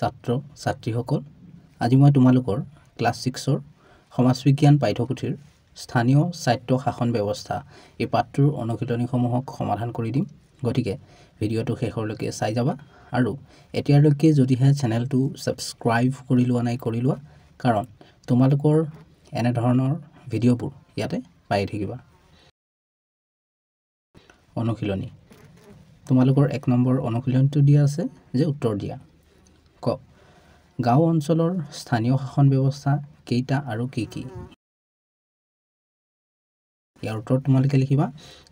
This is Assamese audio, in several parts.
ছাত্ৰ ছাত্ৰীসকল আজি মই তোমালোকৰ ক্লাছ ছিক্সৰ সমাজ বিজ্ঞান পাঠ্যপুথিৰ স্থানীয় স্বায়ত্ব শাসন ব্যৱস্থা এই পাঠটোৰ অনুশীলনীসমূহক সমাধান কৰি দিম গতিকে ভিডিঅ'টো শেষলৈকে চাই যাবা আৰু এতিয়ালৈকে যদিহে চেনেলটো ছাবস্ক্ৰাইব কৰি লোৱা নাই কৰি লোৱা কাৰণ তোমালোকৰ এনেধৰণৰ ভিডিঅ'বোৰ ইয়াতে পাই থাকিবা অনুশীলনী তোমালোকৰ এক নম্বৰ অনুশীলনীটো দিয়া আছে যে উত্তৰ দিয়া কওক গাঁও অঞ্চলৰ স্থানীয় শাসন ব্যৱস্থা কেইটা আৰু কি কি ইয়াৰ উত্তৰত তোমালোকে লিখিবা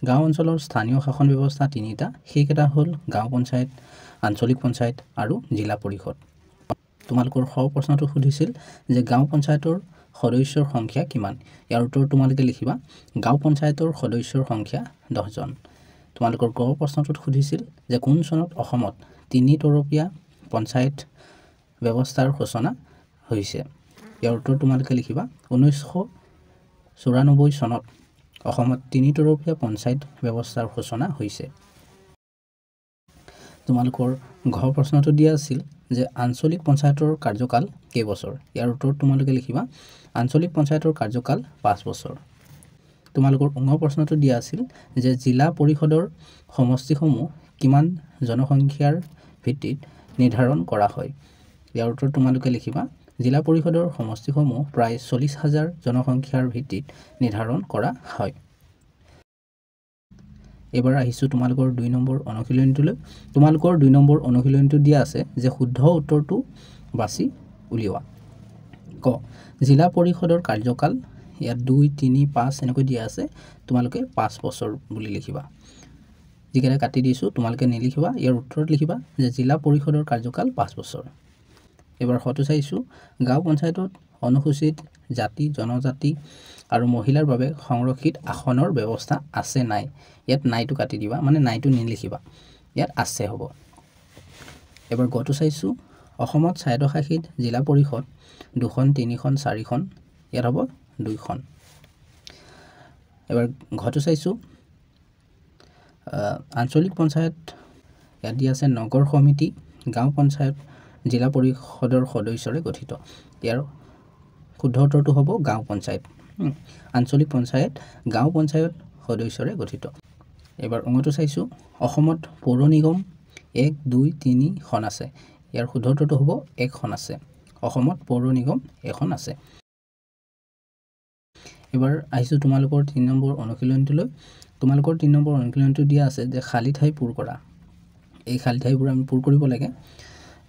গাঁও অঞ্চলৰ স্থানীয় শাসন ব্যৱস্থা তিনিটা সেইকেইটা হ'ল গাঁও পঞ্চায়ত আঞ্চলিক পঞ্চায়ত আৰু জিলা পৰিষদ তোমালোকৰ স প্ৰশ্নটো সুধিছিল যে গাঁও পঞ্চায়তৰ সদস্যৰ সংখ্যা কিমান ইয়াৰ উত্তৰ তোমালোকে লিখিবা গাঁও পঞ্চায়তৰ সদস্যৰ সংখ্যা দহজন তোমালোকৰ গ প্ৰশ্নটোত সুধিছিল যে কোন চনত অসমত তিনি তৰপীয়া পঞ্চায়ত ব্যৱস্থাৰ সূচনা হৈছে ইয়াৰ উত্তৰ তোমালোকে লিখিবা ঊনৈছশ চৌৰানব্বৈ চনত অসমত তিনি তিনিতৰফীয়া পঞ্চায়ত ব্যৱস্থাৰ সূচনা হৈছে তোমালোকৰ ঘ প্ৰশ্নটো দিয়া আছিল যে আঞ্চলিক পঞ্চায়তৰ কাৰ্যকাল কেইবছৰ ইয়াৰ উত্তৰত তোমালোকে লিখিবা আঞ্চলিক পঞ্চায়তৰ কাৰ্যকাল পাঁচ বছৰ তোমালোকৰ অংগ প্ৰশ্নটো দিয়া আছিল যে জিলা পৰিষদৰ সমষ্টিসমূহ কিমান জনসংখ্যাৰ ভিত্তিত নিৰ্ধাৰণ কৰা হয় ইয়াৰ উত্তৰ তোমালোকে লিখিবা জিলা পৰিষদৰ সমষ্টিসমূহ প্ৰায় চল্লিছ হাজাৰ জনসংখ্যাৰ ভিত্তিত নিৰ্ধাৰণ কৰা হয় এইবাৰ আহিছোঁ তোমালোকৰ দুই নম্বৰ অনুশীলনীটোলৈ তোমালোকৰ দুই নম্বৰ অনুশীলনীটো দিয়া আছে যে শুদ্ধ উত্তৰটো বাছি উলিওৱা ক জিলা পৰিষদৰ কাৰ্যকাল ইয়াত দুই তিনি পাঁচ এনেকৈ দিয়া আছে তোমালোকে পাঁচ বছৰ বুলি লিখিবা যিকেইটা কাটি দিছোঁ তোমালোকে নিলিখিবা ইয়াৰ উত্তৰত লিখিবা যে জিলা পৰিষদৰ কাৰ্যকাল পাঁচ বছৰ এইবাৰ সটো চাইছোঁ গাঁও পঞ্চায়তত অনুসূচিত জাতি জনজাতি আৰু মহিলাৰ বাবে সংৰক্ষিত আসনৰ ব্যৱস্থা আছে নাই ইয়াত নাইটো কাটি দিবা মানে নাইটো নিলিখিবা ইয়াত আছে হ'ব এবাৰ গটো চাইছোঁ অসমত স্বায়ত্তশাসিত জিলা পৰিষদ দুখন তিনিখন চাৰিখন ইয়াত হ'ব দুইখন এবাৰ ঘটো চাইছোঁ আঞ্চলিক পঞ্চায়ত আদি আছে নগৰ সমিতি গাঁও পঞ্চায়ত জিলা পৰিষদৰ সদস্যৰে গঠিত ইয়াৰ শুদ্ধ উত্তৰটো হ'ব গাঁও পঞ্চায়ত আঞ্চলিক পঞ্চায়ত গাঁও পঞ্চায়ত সদস্যৰে গঠিত এইবাৰ অঙটো চাইছোঁ অসমত পৌৰ নিগম এক দুই তিনিখন আছে ইয়াৰ শুদ্ধ উত্তৰটো হ'ব একখন আছে অসমত পৌৰ নিগম এখন আছে এইবাৰ আহিছোঁ তোমালোকৰ তিনি নম্বৰ অনুশীলনটোলৈ তোমালোকৰ তিনি নম্বৰ অনুশীলনটো দিয়া আছে যে খালী ঠাই পূৰ কৰা এই খালী ঠাইবোৰ আমি পূৰ কৰিব লাগে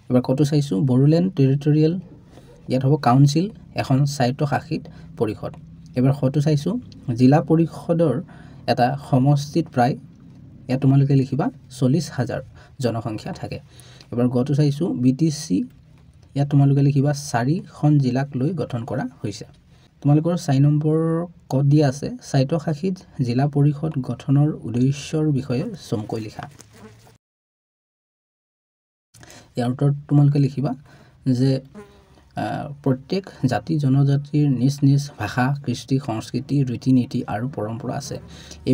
এবাৰ ক'তো চাইছোঁ বড়োলেণ্ড টেৰিটৰিয়েল ইয়াত হ'ব কাউঞ্চিল এখন স্বায়ত্তশাসিত পৰিষদ এইবাৰ সত্তু চাইছোঁ জিলা পৰিষদৰ এটা সমষ্টিত প্ৰায় ইয়াত তোমালোকে লিখিবা চল্লিছ হাজাৰ জনসংখ্যা থাকে এবাৰ গটো চাইছোঁ বি টি চি ইয়াত তোমালোকে লিখিবা চাৰিখন জিলাক লৈ গঠন কৰা হৈছে তোমালোকৰ চাৰি নম্বৰ ক'ত দিয়া আছে স্বায়ত্তশাসিত জিলা পৰিষদ গঠনৰ উদ্দেশ্যৰ বিষয়ে চমুকৈ লিখা ইয়াৰ উত্তৰত তোমালোকে লিখিবা যে প্ৰত্যেক জাতি জনজাতিৰ নিজ নিজ ভাষা কৃষ্টি সংস্কৃতি ৰীতি নীতি আৰু পৰম্পৰা আছে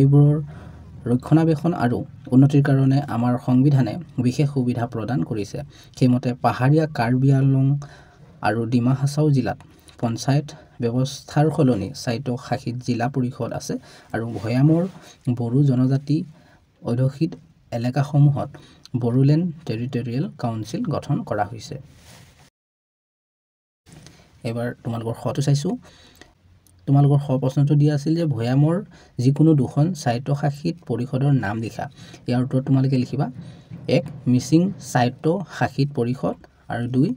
এইবোৰৰ ৰক্ষণাবেক্ষণ আৰু উন্নতিৰ কাৰণে আমাৰ সংবিধানে বিশেষ সুবিধা প্ৰদান কৰিছে সেইমতে পাহাৰীয়া কাৰ্বি আংলং আৰু ডিমা হাছাও জিলাত পঞ্চায়ত ব্যৱস্থাৰ সলনি শাসিত জিলা পৰিষদ আছে আৰু ভৈয়ামৰ বড়ো জনজাতি অধ্যষিত এলেকাসমূহত বড়োলেণ্ড টেৰিটৰিয়েল কাউন্সিল গঠন কৰা হৈছে এইবাৰ তোমালোকৰ শটো চাইছোঁ তোমালোকৰ শ প্ৰশ্নটো দিয়া আছিল যে ভৈয়ামৰ যিকোনো দুখন স্বায়ত্তশাসিত পৰিষদৰ নাম লিখা ইয়াৰ উত্তৰত তোমালোকে লিখিবা এক মিচিং স্বায়ত্তশাসিত পৰিষদ আৰু দুই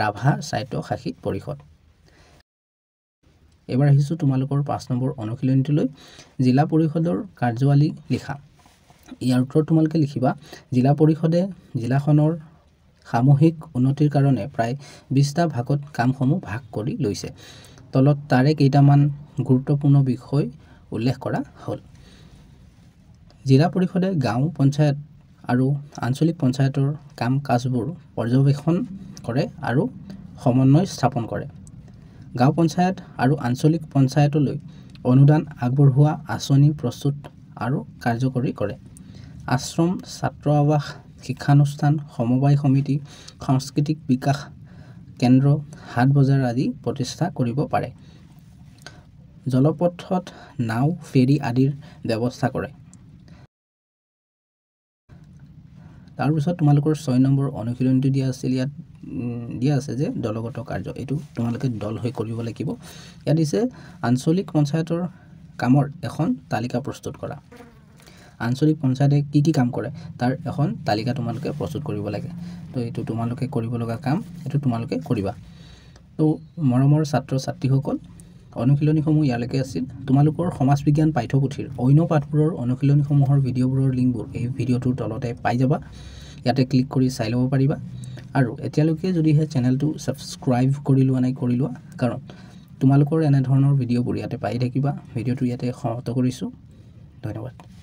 ৰাভা স্বায়ত্তশাসিত পৰিষদ এবাৰ আহিছোঁ তোমালোকৰ পাঁচ নম্বৰ অনুশীলনীটোলৈ জিলা পৰিষদৰ কাৰ্যৱালী লিখা ইয়াৰ উত্তৰত তোমালোকে লিখিবা জিলা পৰিষদে জিলাখনৰ সামূহিক উন্নতিৰ কাৰণে প্ৰায় বিছটা ভাগত কামসমূহ ভাগ কৰি লৈছে তলত তাৰে কেইটামান গুৰুত্বপূৰ্ণ বিষয় উল্লেখ কৰা হ'ল জিলা পৰিষদে গাঁও পঞ্চায়ত আৰু আঞ্চলিক পঞ্চায়তৰ কাম কাজবোৰ পৰ্যবেক্ষণ কৰে আৰু সমন্বয় স্থাপন কৰে গাঁও পঞ্চায়ত আৰু আঞ্চলিক পঞ্চায়তলৈ অনুদান আগবঢ়োৱা আঁচনি প্ৰস্তুত আৰু কাৰ্যকৰী কৰে আশ্ৰম ছাত্ৰ আৱাস শিক্ষানুষ্ঠান সমবায় সমিতি সাংস্কৃতিক বিকাশ কেন্দ্ৰ হাট বজাৰ আদি প্ৰতিষ্ঠা কৰিব পাৰে জলপথত নাও ফেৰী আদিৰ ব্যৱস্থা কৰে তাৰপিছত তোমালোকৰ ছয় নম্বৰ অনুশীলনটো দিয়া আছিল ইয়াত দিয়া আছে যে দলগত কাৰ্য এইটো তোমালোকে দল হৈ কৰিব লাগিব ইয়াত দিছে আঞ্চলিক পঞ্চায়তৰ কামৰ এখন তালিকা প্ৰস্তুত কৰা আঞ্চলিক পঞ্চায়তে কি কি কাম কৰে তাৰ এখন তালিকা তোমালোকে প্ৰস্তুত কৰিব লাগে তো এইটো তোমালোকে কৰিবলগা কাম এইটো তোমালোকে কৰিবা তো মৰমৰ ছাত্ৰ ছাত্ৰীসকল অনুশীলনীসমূহ ইয়ালৈকে আছিল তোমালোকৰ সমাজ বিজ্ঞান পাঠ্যপুথিৰ অন্য পাঠবোৰৰ অনুশীলনীসমূহৰ ভিডিঅ'বোৰৰ লিংকবোৰ এই ভিডিঅ'টোৰ তলতে পাই যাবা ইয়াতে ক্লিক কৰি চাই ল'ব পাৰিবা আৰু এতিয়ালৈকে যদিহে চেনেলটো ছাবস্ক্ৰাইব কৰি লোৱা নাই কৰি লোৱা কাৰণ তোমালোকৰ এনেধৰণৰ ভিডিঅ'বোৰ ইয়াতে পাই থাকিবা ভিডিঅ'টো ইয়াতে সমাপ্ত কৰিছোঁ ধন্যবাদ